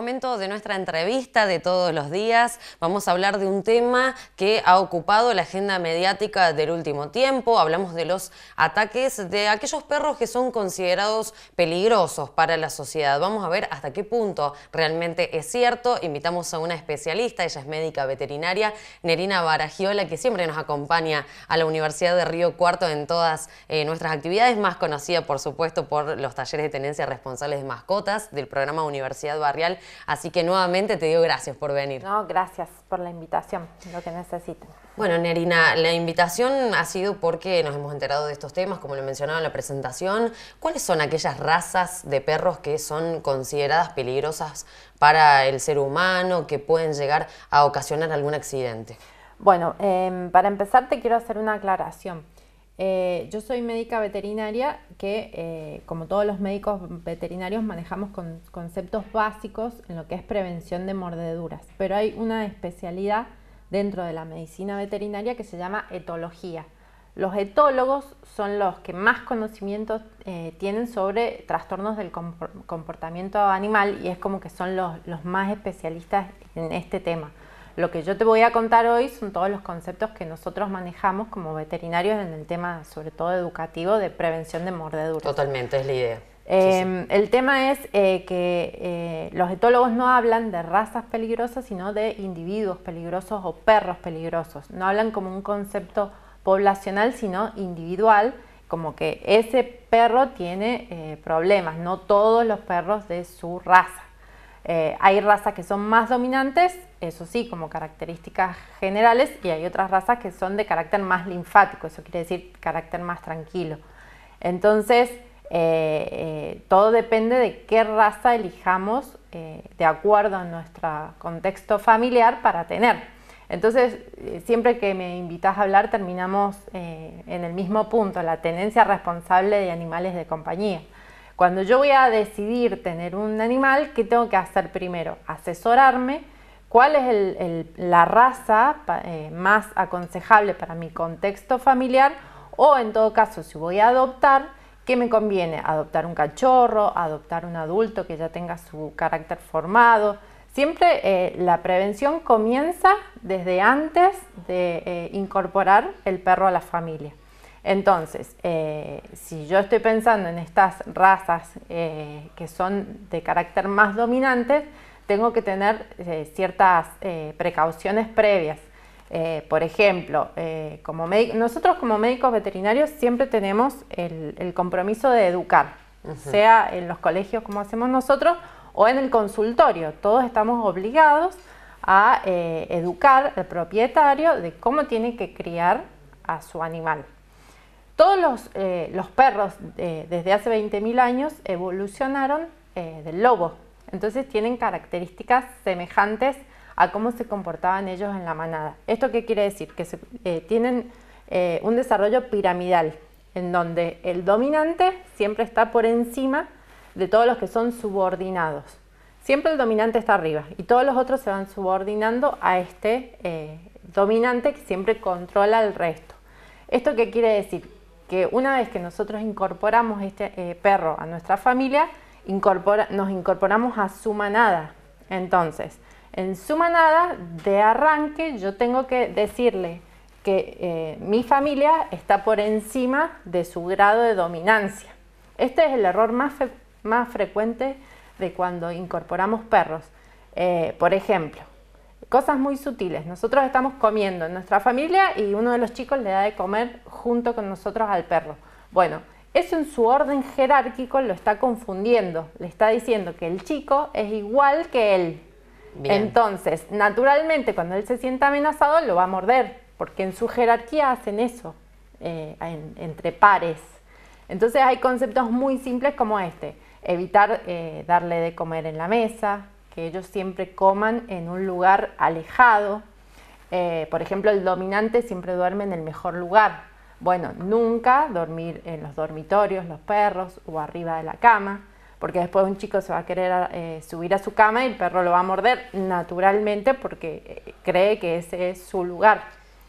momento de nuestra entrevista de todos los días vamos a hablar de un tema que ha ocupado la agenda mediática del último tiempo. Hablamos de los ataques de aquellos perros que son considerados peligrosos para la sociedad. Vamos a ver hasta qué punto realmente es cierto. Invitamos a una especialista, ella es médica veterinaria, Nerina Baragiola, que siempre nos acompaña a la Universidad de Río Cuarto en todas eh, nuestras actividades, más conocida por supuesto por los talleres de tenencia responsables de mascotas del programa Universidad Barrial Así que nuevamente te digo gracias por venir. No, gracias por la invitación, lo que necesiten. Bueno, Nerina, la invitación ha sido porque nos hemos enterado de estos temas, como lo mencionaba en la presentación. ¿Cuáles son aquellas razas de perros que son consideradas peligrosas para el ser humano, que pueden llegar a ocasionar algún accidente? Bueno, em, para empezar te quiero hacer una aclaración. Eh, yo soy médica veterinaria que, eh, como todos los médicos veterinarios, manejamos conceptos básicos en lo que es prevención de mordeduras, pero hay una especialidad dentro de la medicina veterinaria que se llama etología. Los etólogos son los que más conocimientos eh, tienen sobre trastornos del comportamiento animal y es como que son los más especialistas en este tema. Lo que yo te voy a contar hoy son todos los conceptos que nosotros manejamos como veterinarios en el tema, sobre todo educativo, de prevención de mordeduras. Totalmente, es la idea. Eh, el tema es eh, que eh, los etólogos no hablan de razas peligrosas, sino de individuos peligrosos o perros peligrosos. No hablan como un concepto poblacional, sino individual, como que ese perro tiene problemas, no todos los perros de su raza. Eh, hay razas que son más dominantes, eso sí, como características generales, y hay otras razas que son de carácter más linfático, eso quiere decir carácter más tranquilo. Entonces, eh, eh, todo depende de qué raza elijamos de acuerdo a nuestro contexto familiar para tener. Entonces, siempre que me invitas a hablar, terminamos en el mismo punto, la tenencia responsable de animales de compañía. Cuando yo voy a decidir tener un animal, ¿qué tengo que hacer primero? Asesorarme cuál es la raza eh, más aconsejable para mi contexto familiar o en todo caso si voy a adoptar, ¿qué me conviene? Adoptar un cachorro, adoptar un adulto que ya tenga su carácter formado. Siempre eh, la prevención comienza desde antes de eh, incorporar el perro a la familia. Entonces, eh, si yo estoy pensando en estas razas eh, que son de carácter más dominante, tengo que tener eh, ciertas precauciones previas. por ejemplo, nosotros como médicos veterinarios siempre tenemos el, compromiso de educar, sea en los colegios como hacemos nosotros o en el consultorio. Todos estamos obligados a educar al propietario de cómo tiene que criar a su animal. Todos los, eh, perros desde hace 20.000 años evolucionaron eh, del lobo, entonces tienen características semejantes a cómo se comportaban ellos en la manada. ¿Esto qué quiere decir? Que eh, tienen un desarrollo piramidal, en donde el dominante siempre está por encima de todos los que son subordinados. Siempre el dominante está arriba y todos los otros se van subordinando a este dominante que siempre controla el resto. ¿Esto qué quiere decir? que una vez que nosotros incorporamos este eh, perro a nuestra familia, nos incorporamos a su manada. Entonces, en su manada, de arranque, yo tengo que decirle que eh, mi familia está por encima de su grado de dominancia. Este es el error más, frecuente de cuando incorporamos perros. Eh, por ejemplo, Cosas muy sutiles. Nosotros estamos comiendo en nuestra familia y uno de los chicos le da de comer junto con nosotros al perro. Bueno, eso en su orden jerárquico lo está confundiendo. Le está diciendo que el chico es igual que él. Entonces, naturalmente, cuando él se sienta amenazado, lo va a morder, porque en su jerarquía hacen eso, eh, entre pares. Entonces hay conceptos muy simples como este, evitar eh, darle de comer en la mesa, ellos siempre coman en un lugar alejado. Eh, por ejemplo, el dominante siempre duerme en el mejor lugar. Bueno, nunca dormir en los dormitorios, los perros o arriba de la cama, porque después un chico se va a querer eh, subir a su cama y el perro lo va a morder naturalmente porque eh, cree que ese es su lugar.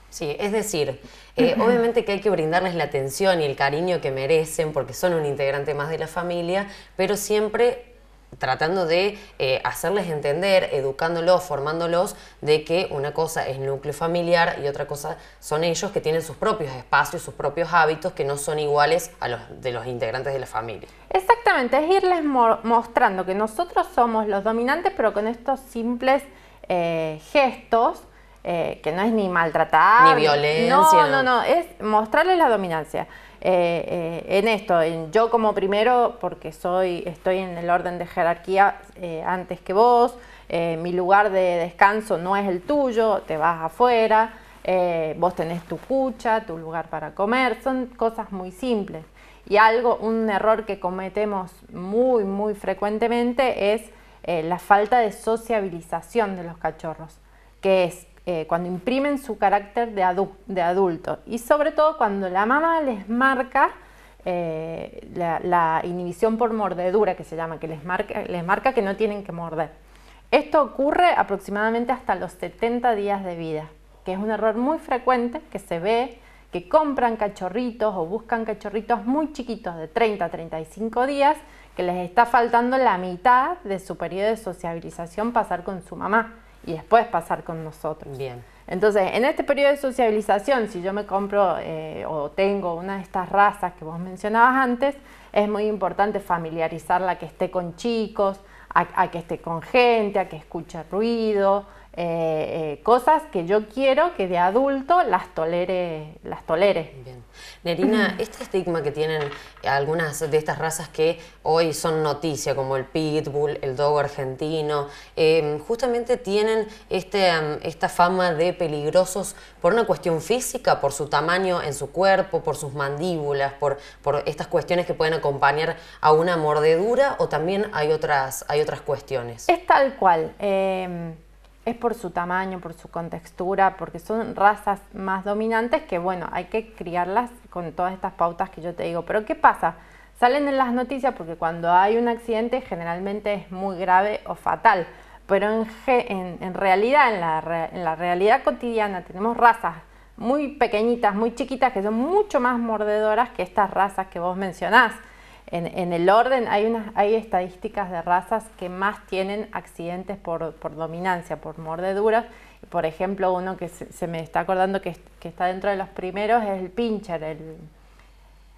Sí, es decir, obviamente que hay que brindarles la atención y el cariño que merecen porque son un integrante más de la familia, pero siempre tratando de eh, hacerles entender, educándolos, formándolos, de que una cosa es núcleo familiar y otra cosa son ellos que tienen sus propios espacios, sus propios hábitos que no son iguales a los de los integrantes de la familia. Exactamente, es irles mostrando que nosotros somos los dominantes, pero con estos simples eh, gestos, eh, que no es ni maltratar, ni violencia. No, no, no, es mostrarles la dominancia. Eh, en esto, yo como primero, porque soy, estoy en el orden de jerarquía eh, antes que vos, eh, mi lugar de descanso no es el tuyo, te vas afuera, vos tenés tu cucha, tu lugar para comer, son cosas muy simples. Y algo, un error que cometemos muy, muy frecuentemente es la falta de sociabilización de los cachorros, que es eh, cuando imprimen su carácter de, adulto y sobre todo cuando la mamá les marca eh, la, inhibición por mordedura que se llama, que les marca, les marca que no tienen que morder. Esto ocurre aproximadamente hasta los 70 días de vida, que es un error muy frecuente que se ve que compran cachorritos o buscan cachorritos muy chiquitos de 30 a 35 días que les está faltando la mitad de su periodo de sociabilización pasar con su mamá y después pasar con nosotros. Bien. Entonces, en este periodo de sociabilización, si yo me compro eh, o tengo una de estas razas que vos mencionabas antes, es muy importante familiarizarla a que esté con chicos, a que esté con gente, a que escuche ruido, eh, eh, cosas que yo quiero que de adulto las tolere. Las tolere. Nerina, este estigma que tienen algunas de estas razas que hoy son noticia, como el pitbull, el dog argentino, em, justamente tienen este, em, esta fama de peligrosos por una cuestión física, por su tamaño en su cuerpo, por sus mandíbulas, por, por estas cuestiones que pueden acompañar a una mordedura o también hay otras, hay otras cuestiones. Es tal cual. Eh es por su tamaño, por su contextura, porque son razas más dominantes que, bueno, hay que criarlas con todas estas pautas que yo te digo. Pero ¿qué pasa? Salen en las noticias porque cuando hay un accidente generalmente es muy grave o fatal. Pero en, en, realidad, en la, en la realidad cotidiana, tenemos razas muy pequeñitas, muy chiquitas, que son mucho más mordedoras que estas razas que vos mencionás en, el orden, hay, hay estadísticas de razas que más tienen accidentes por, dominancia, por mordeduras. Por ejemplo, uno que se, me está acordando que, está dentro de los primeros es el pincher, el...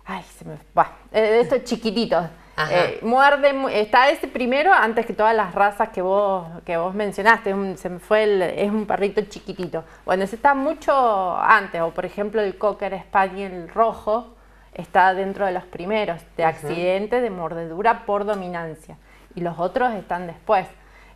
Ay, se me... va eh, estos chiquititos. Eh, muerde, está ese primero antes que todas las razas que vos, que vos mencionaste, se me fue es un perrito chiquitito. Bueno, ese está mucho antes, o por ejemplo el cocker spaniel rojo, está dentro de los primeros, de accidente, de mordedura por dominancia. Y los otros están después.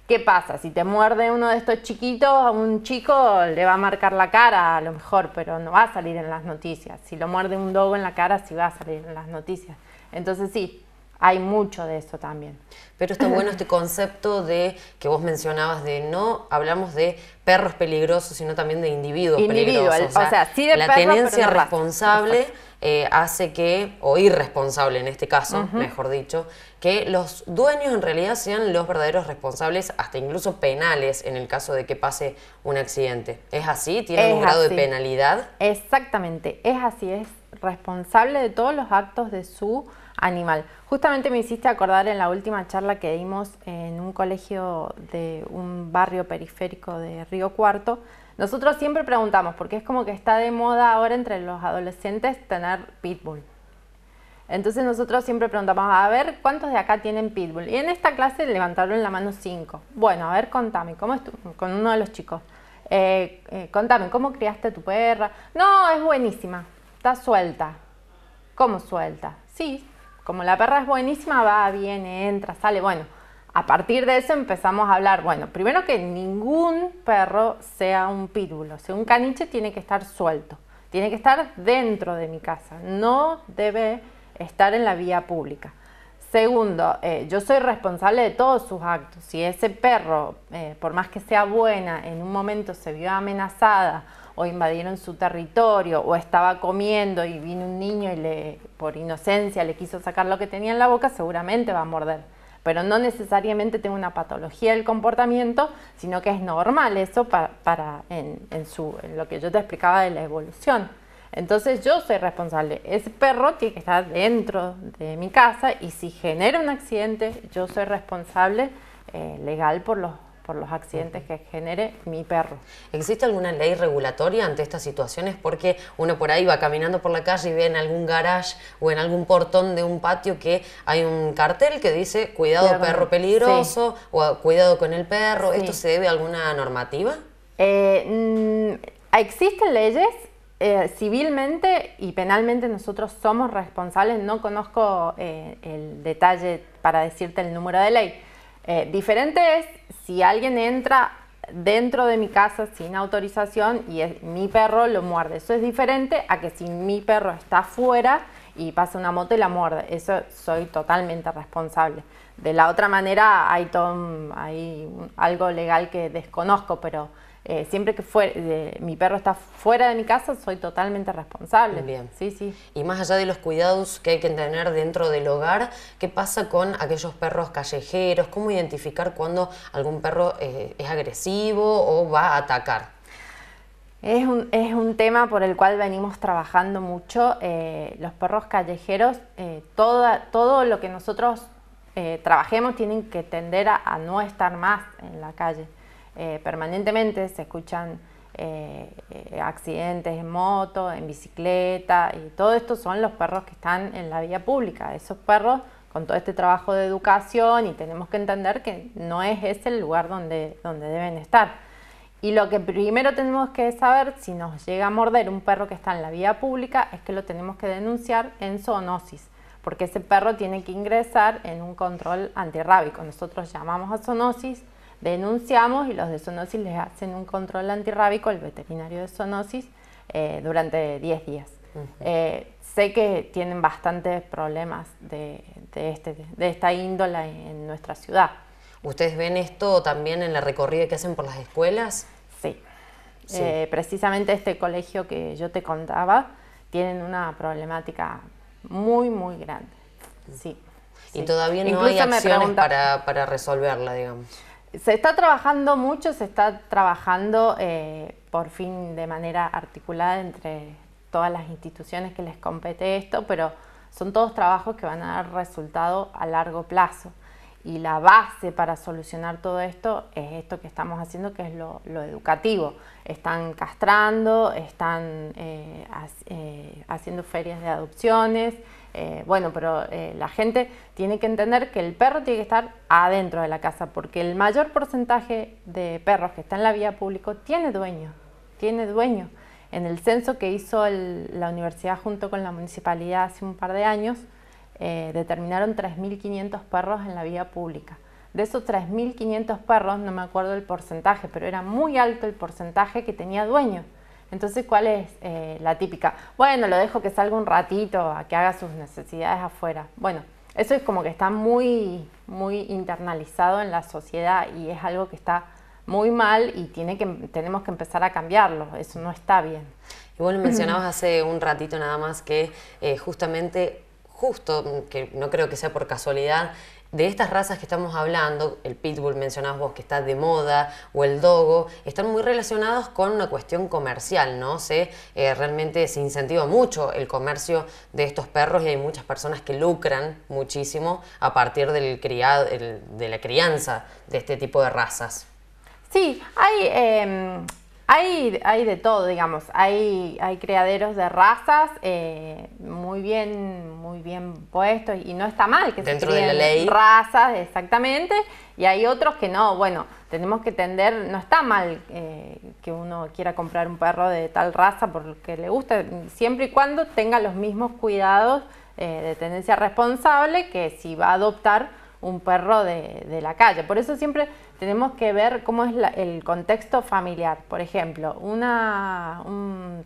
¿Qué pasa? Si te muerde uno de estos chiquitos, a un chico le va a marcar la cara a lo mejor, pero no va a salir en las noticias. Si lo muerde un dogo en la cara, sí va a salir en las noticias. Entonces sí, hay mucho de eso también. Pero está bueno este concepto de que vos mencionabas de no hablamos de perros peligrosos, sino también de individuos peligrosos. sí de la tenencia responsable. Eh, hace que, o irresponsable en este caso, mejor dicho, que los dueños en realidad sean los verdaderos responsables, hasta incluso penales, en el caso de que pase un accidente. ¿Es así? ¿Tiene un grado de penalidad? Exactamente, es así, es responsable de todos los actos de su animal. Justamente me hiciste acordar en la última charla que dimos en un colegio de un barrio periférico de Río Cuarto. Nosotros siempre preguntamos, porque es como que está de moda ahora entre los adolescentes tener pitbull. Entonces nosotros siempre preguntamos, a ver, ¿cuántos de acá tienen pitbull? Y en esta clase levantaron la mano cinco. Bueno, a ver, contame, ¿cómo estuvo? Con uno de los chicos. Eh, eh, contame, ¿cómo criaste tu perra? No, es buenísima, está suelta. ¿Cómo suelta? Sí, como la perra es buenísima, va, viene, entra, sale. Bueno, a partir de eso empezamos a hablar. Bueno, primero que ningún perro sea un pírulo, si un caniche tiene que estar suelto, tiene que estar dentro de mi casa, no debe estar en la vía pública. Segundo, eh, yo soy responsable de todos sus actos. Si ese perro, eh, por más que sea buena, en un momento se vio amenazada o invadieron su territorio o estaba comiendo y vino un niño y le, por inocencia le quiso sacar lo que tenía en la boca, seguramente va a morder. Pero no necesariamente tengo una patología del comportamiento, sino que es normal eso para, en, su, lo que yo te explicaba de la evolución. Entonces yo soy responsable. Ese perro tiene que estar dentro de mi casa y si genera un accidente, yo soy responsable eh, legal por los por los accidentes que genere mi perro. ¿Existe alguna ley regulatoria ante estas situaciones? Porque uno por ahí va caminando por la calle y ve en algún garage o en algún portón de un patio que hay un cartel que dice cuidado perro peligroso o cuidado con el perro. ¿Esto se debe a alguna normativa? Eh, mm, existen leyes, eh, civilmente y penalmente nosotros somos responsables, no conozco eh, el detalle para decirte el número de ley, eh, diferente es si alguien entra dentro de mi casa sin autorización y es, mi perro lo muerde. Eso es diferente a que si mi perro está fuera y pasa una moto y la muerde. Eso soy totalmente responsable. De la otra manera hay, hay algo legal que desconozco, pero eh, siempre que fue, eh, mi perro está fuera de mi casa, soy totalmente responsable. Bien. Sí, sí. Y más allá de los cuidados que hay que tener dentro del hogar, ¿qué pasa con aquellos perros callejeros? ¿Cómo identificar cuando algún perro eh, es agresivo o va a atacar? Es un, es un, tema por el cual venimos trabajando mucho. los perros callejeros, toda, todo lo que nosotros trabajemos tienen que tender a no estar más en la calle. Eh, permanentemente, se escuchan eh, accidentes en moto, en bicicleta, y todo esto son los perros que están en la vía pública. Esos perros, con todo este trabajo de educación, y tenemos que entender que no es ese el lugar donde, donde deben estar. Y lo que primero tenemos que saber si nos llega a morder un perro que está en la vía pública es que lo tenemos que denunciar en zoonosis, porque ese perro tiene que ingresar en un control antirrábico. Nosotros llamamos a zoonosis, Denunciamos y los de zoonosis les hacen un control antirrábico, el veterinario de zoonosis, eh, durante 10 días. Eh, sé que tienen bastantes problemas de, este, de, esta índola en nuestra ciudad. ¿Ustedes ven esto también en la recorrida que hacen por las escuelas? Sí. Eh, precisamente este colegio que yo te contaba tienen una problemática muy, muy grande. Sí. Y todavía no hay acciones para, para resolverla, digamos. Se está trabajando mucho, se está trabajando eh, por fin de manera articulada entre todas las instituciones que les compete esto, pero son todos trabajos que van a dar resultado a largo plazo. Y la base para solucionar todo esto es esto que estamos haciendo, que es lo, educativo. Están castrando, están eh, eh, haciendo ferias de adopciones, eh, bueno, pero eh, la gente tiene que entender que el perro tiene que estar adentro de la casa, porque el mayor porcentaje de perros que está en la vía pública tiene dueño, tiene dueño. En el censo que hizo la universidad junto con la municipalidad hace un par de años, eh, determinaron 3.500 perros en la vía pública. De esos 3.500 perros, no me acuerdo el porcentaje, pero era muy alto el porcentaje que tenía dueño. Entonces, ¿cuál es eh, la típica? Bueno, lo dejo que salga un ratito, a que haga sus necesidades afuera. Bueno, eso es como que está muy, muy internalizado en la sociedad y es algo que está muy mal y tiene que, tenemos que empezar a cambiarlo. Eso no está bien. Y vos mencionabas hace un ratito nada más que eh, justamente, justo, que no creo que sea por casualidad, de estas razas que estamos hablando, el pitbull mencionabas vos que está de moda, o el dogo, están muy relacionados con una cuestión comercial, ¿no? Se, eh, realmente se incentiva mucho el comercio de estos perros y hay muchas personas que lucran muchísimo a partir del criado, de la crianza de este tipo de razas. Sí, hay... Em, hay, hay de todo, digamos. Hay, hay criaderos de razas eh, muy bien muy bien puestos y no está mal que Dentro de la ley. razas, exactamente. Y hay otros que no. Bueno, tenemos que tender, no está mal eh, que uno quiera comprar un perro de tal raza porque le gusta, siempre y cuando tenga los mismos cuidados eh, de tendencia responsable que si va a adoptar un perro de, la calle. Por eso siempre tenemos que ver cómo es el contexto familiar. Por ejemplo, una,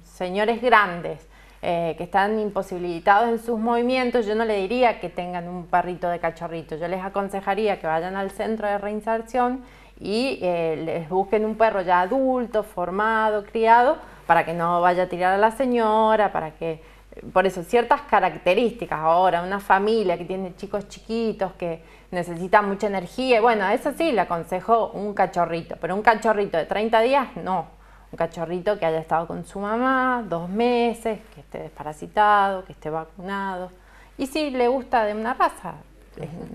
señores grandes eh, que están imposibilitados en sus movimientos, yo no le diría que tengan un perrito de cachorrito, yo les aconsejaría que vayan al centro de reinserción y eh, les busquen un perro ya adulto, formado, criado, para que no vaya a tirar a la señora, para que por eso, ciertas características. Ahora, una familia que tiene chicos chiquitos, que necesita mucha energía, bueno, a eso sí le aconsejo un cachorrito, pero un cachorrito de 30 días, no. Un cachorrito que haya estado con su mamá dos meses, que esté desparasitado, que esté vacunado. Y si le gusta de una raza,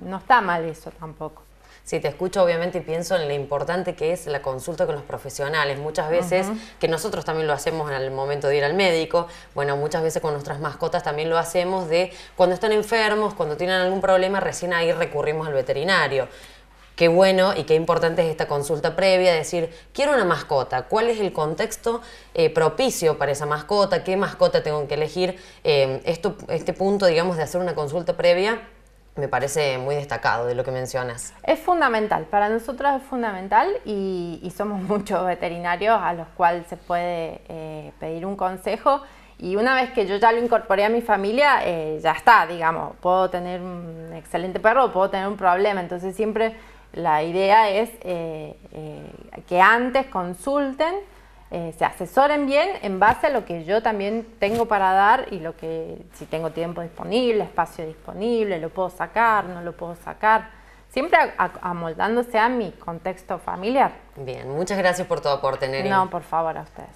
no está mal eso tampoco si te escucho obviamente y pienso en lo importante que es la consulta con los profesionales. Muchas veces, que nosotros también lo hacemos en el momento de ir al médico, bueno, muchas veces con nuestras mascotas también lo hacemos de cuando están enfermos, cuando tienen algún problema, recién ahí recurrimos al veterinario qué bueno y qué importante es esta consulta previa, decir, quiero una mascota, cuál es el contexto eh, propicio para esa mascota, qué mascota tengo que elegir, eh, este punto, digamos, de hacer una consulta previa me parece muy destacado de lo que mencionas. Es fundamental, para nosotros es fundamental y, somos muchos veterinarios a los cuales se puede eh, pedir un consejo y una vez que yo ya lo incorporé a mi familia, eh, ya está, digamos, puedo tener un excelente perro, puedo tener un problema, entonces siempre la idea es eh, que antes consulten eh, se asesoren bien en base a lo que yo también tengo para dar y lo que si tengo tiempo disponible, espacio disponible, lo puedo sacar, no lo puedo sacar. Siempre amoldándose a mi contexto familiar. Bien, muchas gracias por todo, por tener... No, por favor, a ustedes.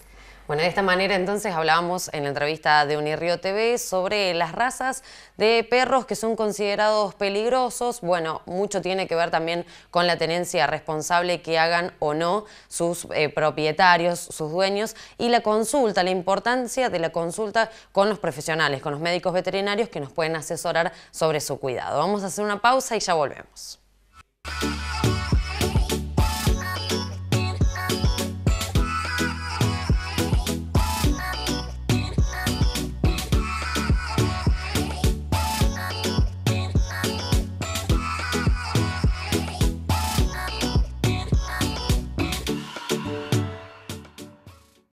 Bueno, de esta manera entonces hablábamos en la entrevista de Unirio TV sobre las razas de perros que son considerados peligrosos. Bueno, mucho tiene que ver también con la tenencia responsable que hagan o no sus eh, propietarios, sus dueños y la consulta, la importancia de la consulta con los profesionales, con los médicos veterinarios que nos pueden asesorar sobre su cuidado. Vamos a hacer una pausa y ya volvemos.